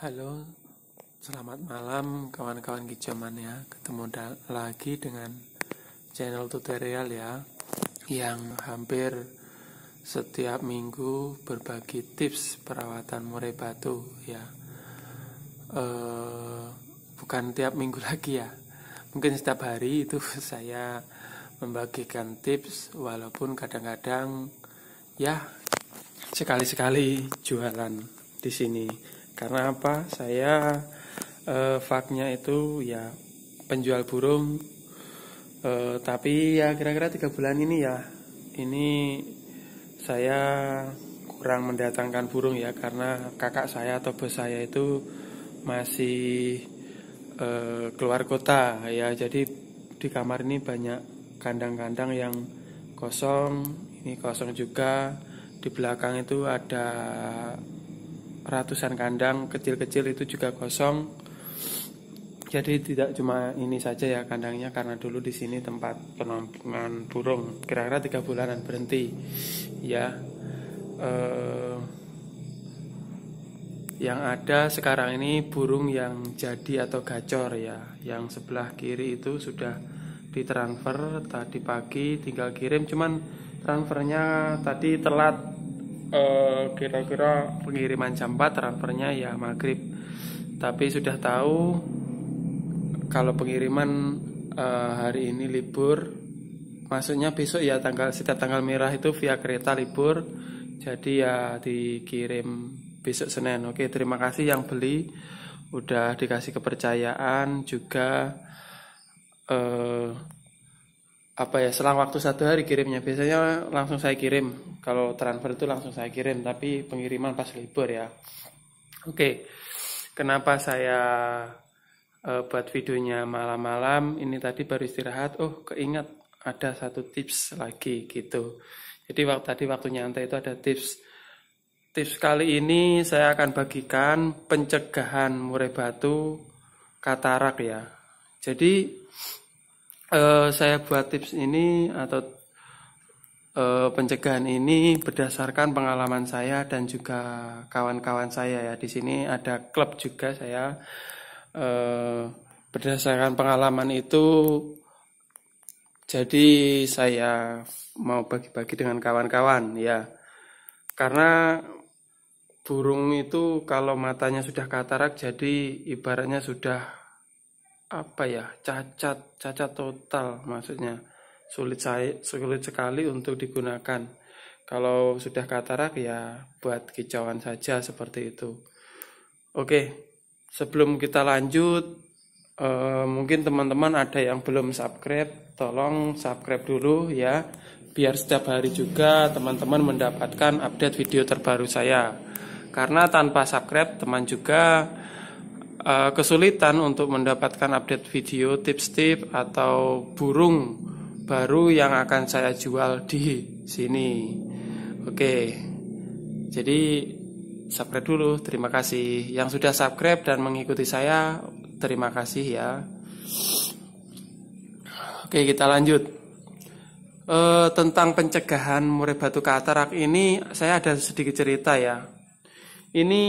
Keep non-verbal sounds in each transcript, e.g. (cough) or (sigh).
Halo, selamat malam kawan-kawan Gijaman ya. Ketemu lagi dengan channel tutorial ya, yang hampir setiap minggu berbagi tips perawatan murai batu ya. E, bukan tiap minggu (laughs) lagi ya, mungkin setiap hari itu (laughs) saya membagikan tips walaupun kadang-kadang ya sekali-sekali jualan di sini karena apa saya e, eh, faknya itu ya penjual burung e, tapi ya kira-kira tiga bulan ini ya ini saya kurang mendatangkan burung ya karena kakak saya atau bos saya itu masih e, keluar kota ya jadi di kamar ini banyak kandang-kandang yang kosong ini kosong juga di belakang itu ada ratusan kandang kecil-kecil itu juga kosong. Jadi tidak cuma ini saja ya kandangnya karena dulu di sini tempat penampungan burung. Kira-kira tiga bulanan berhenti, ya. Eh, yang ada sekarang ini burung yang jadi atau gacor ya. Yang sebelah kiri itu sudah ditransfer tadi pagi, tinggal kirim. Cuman transfernya tadi telat kira eh, kira-kira pengiriman jam 4 transfernya ya maghrib tapi sudah tahu kalau pengiriman uh, hari ini libur maksudnya besok ya tanggal setiap tanggal merah itu via kereta libur jadi ya dikirim besok Senin oke terima kasih yang beli udah dikasih kepercayaan juga eh, uh, apa ya selang waktu satu hari kirimnya biasanya langsung saya kirim kalau transfer itu langsung saya kirim tapi pengiriman pas libur ya oke okay. kenapa saya uh, buat videonya malam-malam ini tadi baru istirahat oh keingat ada satu tips lagi gitu jadi waktu tadi waktu nyantai itu ada tips tips kali ini saya akan bagikan pencegahan murai batu katarak ya jadi uh, saya buat tips ini atau uh, pencegahan ini berdasarkan pengalaman saya dan juga kawan-kawan saya ya. Di sini ada klub juga saya uh, berdasarkan pengalaman itu. Jadi saya mau bagi-bagi dengan kawan-kawan ya. Karena burung itu kalau matanya sudah katarak jadi ibaratnya sudah apa ya cacat cacat total maksudnya sulit saya sulit sekali untuk digunakan kalau sudah katarak ya buat kicauan saja seperti itu oke sebelum kita lanjut eh, mungkin teman-teman ada yang belum subscribe tolong subscribe dulu ya biar setiap hari juga teman-teman mendapatkan update video terbaru saya karena tanpa subscribe teman juga Eh, kesulitan untuk mendapatkan update video tips-tips atau burung baru yang akan saya jual di sini. Oke. Jadi subscribe dulu. Terima kasih yang sudah subscribe dan mengikuti saya. Terima kasih ya. Oke, kita lanjut. E, tentang pencegahan murai batu katarak ini saya ada sedikit cerita ya. Ini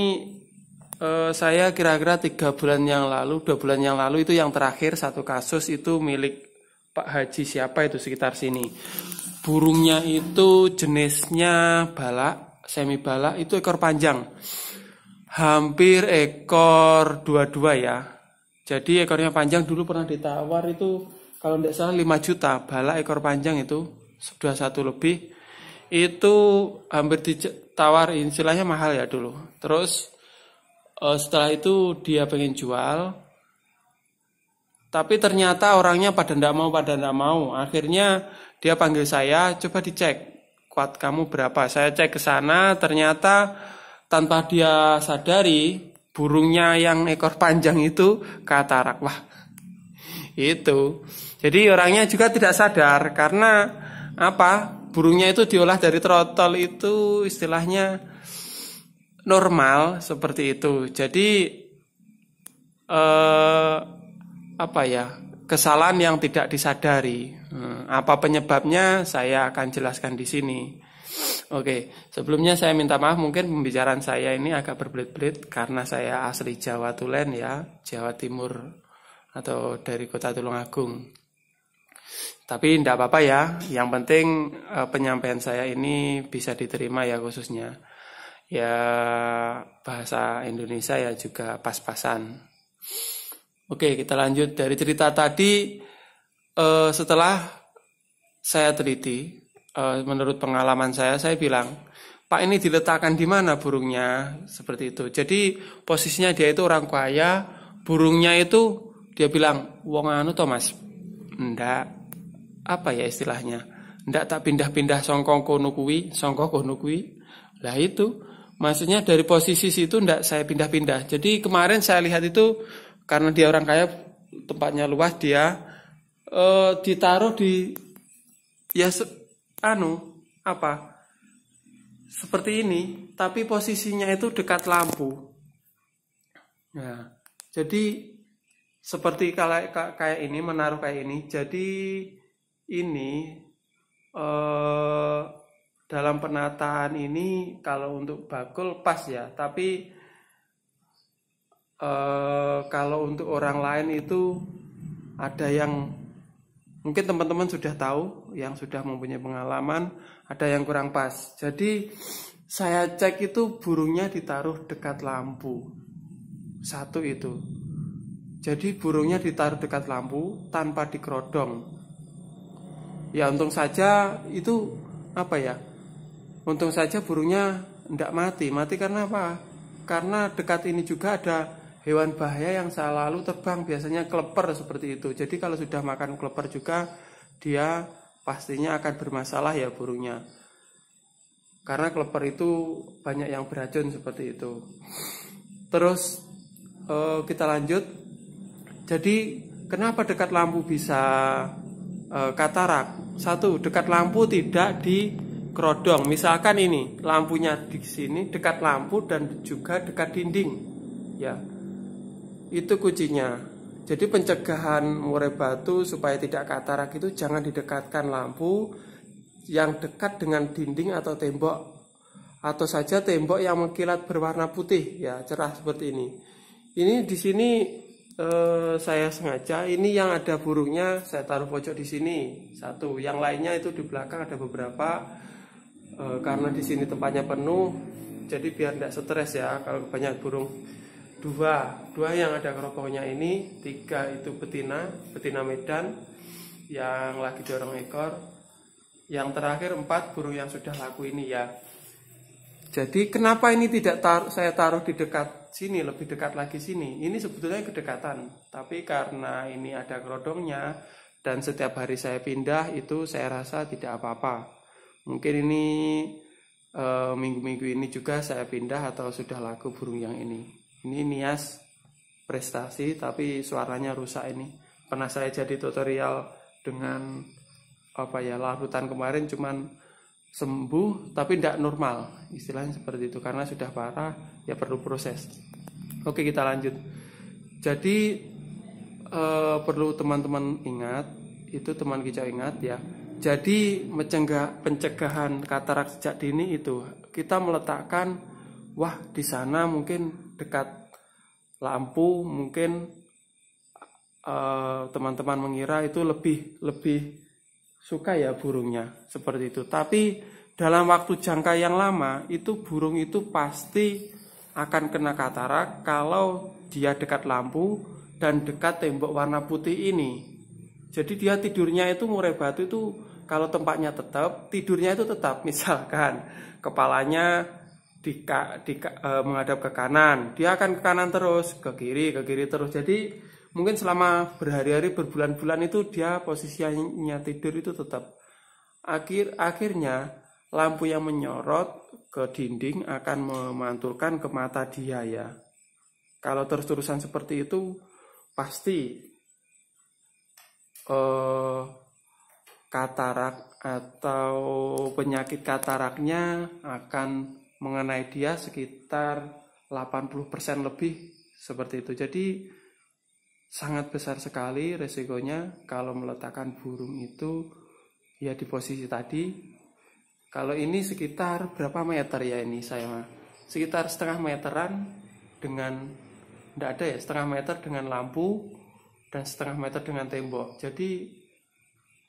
Uh, saya kira-kira tiga bulan yang lalu, dua bulan yang lalu itu yang terakhir satu kasus itu milik Pak Haji siapa itu sekitar sini. Burungnya itu jenisnya balak, semi balak itu ekor panjang. Hampir ekor dua-dua ya. Jadi ekornya panjang dulu pernah ditawar itu kalau tidak salah 5 juta balak ekor panjang itu sudah satu lebih itu hampir ditawar istilahnya mahal ya dulu. Terus uh, setelah itu dia pengen jual tapi ternyata orangnya pada ndak mau pada ndak mau akhirnya dia panggil saya coba dicek kuat kamu berapa saya cek ke sana ternyata tanpa dia sadari burungnya yang ekor panjang itu katarak wah itu jadi orangnya juga tidak sadar karena apa burungnya itu diolah dari trotol itu istilahnya normal seperti itu. Jadi eh, apa ya kesalahan yang tidak disadari. Hmm, apa penyebabnya saya akan jelaskan di sini. Oke, sebelumnya saya minta maaf mungkin pembicaraan saya ini agak berbelit-belit karena saya asli Jawa Tulen ya, Jawa Timur atau dari Kota Tulungagung. Tapi tidak apa-apa ya, yang penting eh, penyampaian saya ini bisa diterima ya khususnya ya bahasa Indonesia ya juga pas-pasan. Oke, kita lanjut dari cerita tadi. Uh, setelah saya teliti, uh, menurut pengalaman saya, saya bilang, Pak ini diletakkan di mana burungnya? Seperti itu. Jadi posisinya dia itu orang kaya, burungnya itu dia bilang, wong anu Thomas, ndak apa ya istilahnya, ndak tak pindah-pindah songkong konukui, kuwi, songkong kono Lah itu, Maksudnya dari posisi situ ndak saya pindah-pindah. Jadi kemarin saya lihat itu karena dia orang kaya tempatnya luas dia e, ditaruh di ya se, anu apa seperti ini tapi posisinya itu dekat lampu. Nah, jadi seperti kayak kayak ini menaruh kayak ini. Jadi ini eh dalam penataan ini kalau untuk bakul pas ya tapi e, kalau untuk orang lain itu ada yang mungkin teman-teman sudah tahu yang sudah mempunyai pengalaman ada yang kurang pas jadi saya cek itu burungnya ditaruh dekat lampu satu itu jadi burungnya ditaruh dekat lampu tanpa dikerodong ya untung saja itu apa ya Untung saja burungnya tidak mati. Mati karena apa? Karena dekat ini juga ada hewan bahaya yang selalu terbang, biasanya kleper seperti itu. Jadi kalau sudah makan kleper juga, dia pastinya akan bermasalah ya burungnya. Karena kleper itu banyak yang beracun seperti itu. Terus eh, kita lanjut. Jadi kenapa dekat lampu bisa eh, katarak? Satu, dekat lampu tidak di kerodong. Misalkan ini lampunya di sini dekat lampu dan juga dekat dinding. Ya. Itu kuncinya. Jadi pencegahan murai batu supaya tidak katarak itu jangan didekatkan lampu yang dekat dengan dinding atau tembok atau saja tembok yang mengkilat berwarna putih ya cerah seperti ini. Ini di sini eh, saya sengaja ini yang ada burungnya saya taruh pojok di sini satu, yang lainnya itu di belakang ada beberapa e, karena di sini tempatnya penuh jadi biar tidak stres ya kalau banyak burung dua dua yang ada kerokoknya ini tiga itu betina betina medan yang lagi dorong ekor yang terakhir empat burung yang sudah laku ini ya jadi kenapa ini tidak tar saya taruh di dekat sini lebih dekat lagi sini ini sebetulnya kedekatan tapi karena ini ada kerodongnya dan setiap hari saya pindah itu saya rasa tidak apa-apa Mungkin ini eh, minggu-minggu e, ini juga saya pindah atau sudah laku burung yang ini. Ini nias prestasi tapi suaranya rusak ini. Pernah saya jadi tutorial dengan apa ya larutan kemarin cuman sembuh tapi tidak normal istilahnya seperti itu karena sudah parah ya perlu proses oke kita lanjut jadi e, perlu teman-teman ingat itu teman kicau ingat ya jadi mencegah pencegahan katarak sejak dini itu kita meletakkan wah di sana mungkin dekat lampu mungkin eh, teman-teman uh, mengira itu lebih lebih suka ya burungnya seperti itu. Tapi dalam waktu jangka yang lama itu burung itu pasti akan kena katarak kalau dia dekat lampu dan dekat tembok warna putih ini. Jadi dia tidurnya itu murai batu itu kalau tempatnya tetap, tidurnya itu tetap. (laughs) Misalkan kepalanya di, di, e, menghadap ke kanan, dia akan ke kanan terus, ke kiri, ke kiri terus. Jadi mungkin selama berhari-hari, berbulan-bulan itu dia posisinya tidur itu tetap. Akhir akhirnya lampu yang menyorot ke dinding akan memantulkan ke mata dia ya. Kalau terus-terusan seperti itu pasti eh katarak atau penyakit kataraknya akan mengenai dia sekitar 80% lebih seperti itu. Jadi sangat besar sekali resikonya kalau meletakkan burung itu ya di posisi tadi. Kalau ini sekitar berapa meter ya ini saya sekitar setengah meteran dengan tidak ada ya setengah meter dengan lampu dan setengah meter dengan tembok. Jadi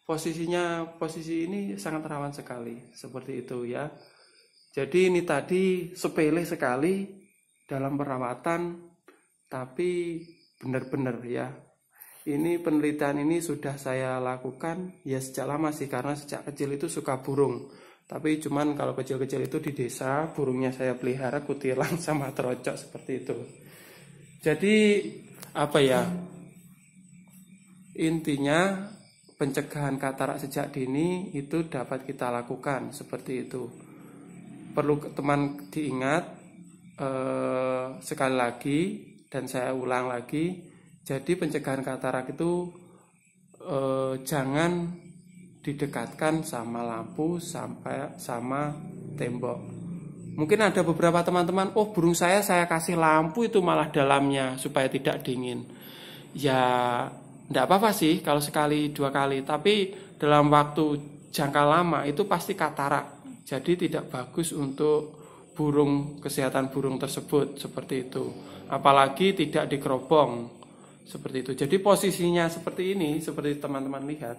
posisinya posisi ini sangat rawan sekali seperti itu ya jadi ini tadi sepele sekali dalam perawatan tapi benar-benar ya ini penelitian ini sudah saya lakukan ya sejak lama sih karena sejak kecil itu suka burung tapi cuman kalau kecil-kecil itu di desa burungnya saya pelihara kutilang (laughs) sama terocok seperti itu jadi apa ya intinya pencegahan katarak sejak dini itu dapat kita lakukan seperti itu. Perlu teman diingat eh, sekali lagi dan saya ulang lagi. Jadi pencegahan katarak itu eh, jangan didekatkan sama lampu sampai sama tembok. Mungkin ada beberapa teman-teman, oh burung saya saya kasih lampu itu malah dalamnya supaya tidak dingin. Ya tidak apa-apa sih kalau sekali dua kali, tapi dalam waktu jangka lama itu pasti katarak. Jadi tidak bagus untuk burung kesehatan burung tersebut seperti itu. Apalagi tidak dikerobong seperti itu. Jadi posisinya seperti ini, seperti teman-teman lihat.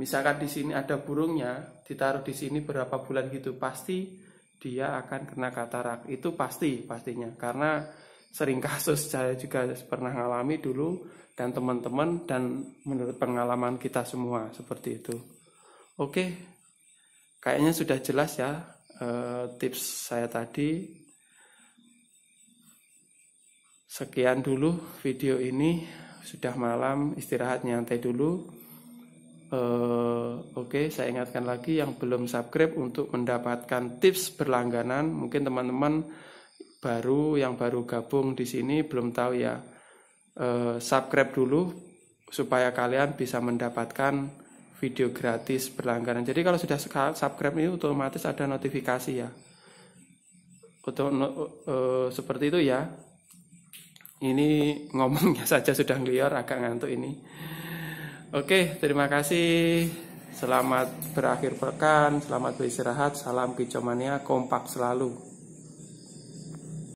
Misalkan di sini ada burungnya, ditaruh di sini berapa bulan gitu, pasti dia akan kena katarak. Itu pasti pastinya karena sering kasus (laughs) saya juga pernah ngalami dulu dan teman-teman dan menurut pengalaman kita semua seperti itu. Oke, kayaknya sudah jelas ya eh, tips saya tadi. Sekian dulu video ini sudah malam istirahat nyantai dulu. Uh, Oke, saya ingatkan lagi yang belum subscribe untuk mendapatkan tips berlangganan. Mungkin teman-teman baru yang baru gabung di sini belum tahu ya Eh, subscribe dulu supaya kalian bisa mendapatkan video gratis berlangganan. Jadi kalau sudah subscribe ini otomatis ada notifikasi ya. Untuk no, eh, seperti itu ya. Ini (laughs) ngomongnya saja sudah ngelior agak ngantuk ini. Oke, terima kasih. Selamat berakhir pekan, selamat beristirahat, salam kicomania, kompak selalu.